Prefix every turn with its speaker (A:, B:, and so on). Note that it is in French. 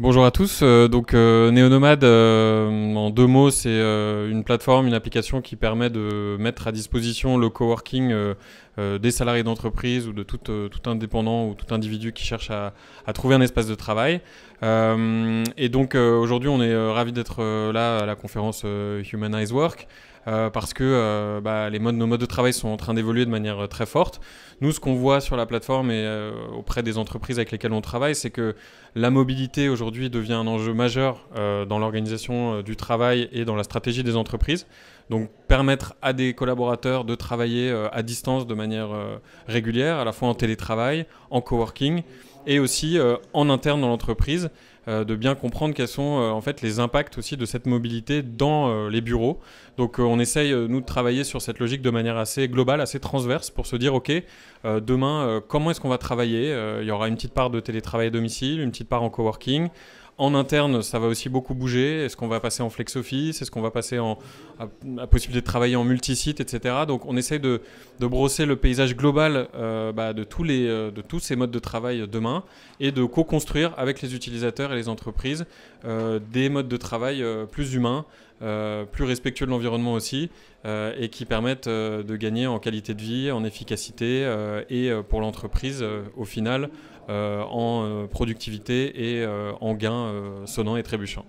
A: Bonjour à tous. Euh, donc euh, Néonomade, euh, en deux mots, c'est euh, une plateforme, une application qui permet de mettre à disposition le coworking euh, des salariés d'entreprise ou de tout, euh, tout, indépendant ou tout individu qui cherche à, trouver un espace de travail. Euh, et donc aujourd'hui, on est ravis d'être là à la conférence Humanize Work. parce que bah, les modes, nos modes de travail sont en train d'évoluer de manière très forte. Nous, ce qu'on voit sur la plateforme et auprès des entreprises avec lesquelles on travaille, c'est que la mobilité aujourd'hui devient un enjeu majeur dans l'organisation du travail et dans la stratégie des entreprises. Donc permettre à des collaborateurs de travailler euh, à distance de manière euh, régulière, à la fois en télétravail, en coworking et aussi euh, en interne dans l'entreprise, de bien comprendre quels sont en fait les impacts aussi de cette mobilité dans les bureaux. Donc on essaye nous de travailler sur cette logique de manière assez globale, assez transverse pour se dire ok demain comment est-ce qu'on va travailler Il y aura une petite part de télétravail à domicile, une petite part en coworking. En interne, ça va aussi beaucoup bouger. Est-ce qu'on va passer en flex office Est-ce qu'on va passer en à, possibilité de travailler en multisite, etc. Donc on essaye de, brosser le paysage global euh, bah, de, tous les, euh, de tous ces modes de travail demain et de co-construire avec les utilisateurs et les entreprises euh, des modes de travail plus humains, euh, plus respectueux de l'environnement aussi, euh, et qui permettent euh, de gagner en qualité de vie, en efficacité, et pour l'entreprise, au final, en productivité et en gains sonnants et trébuchants.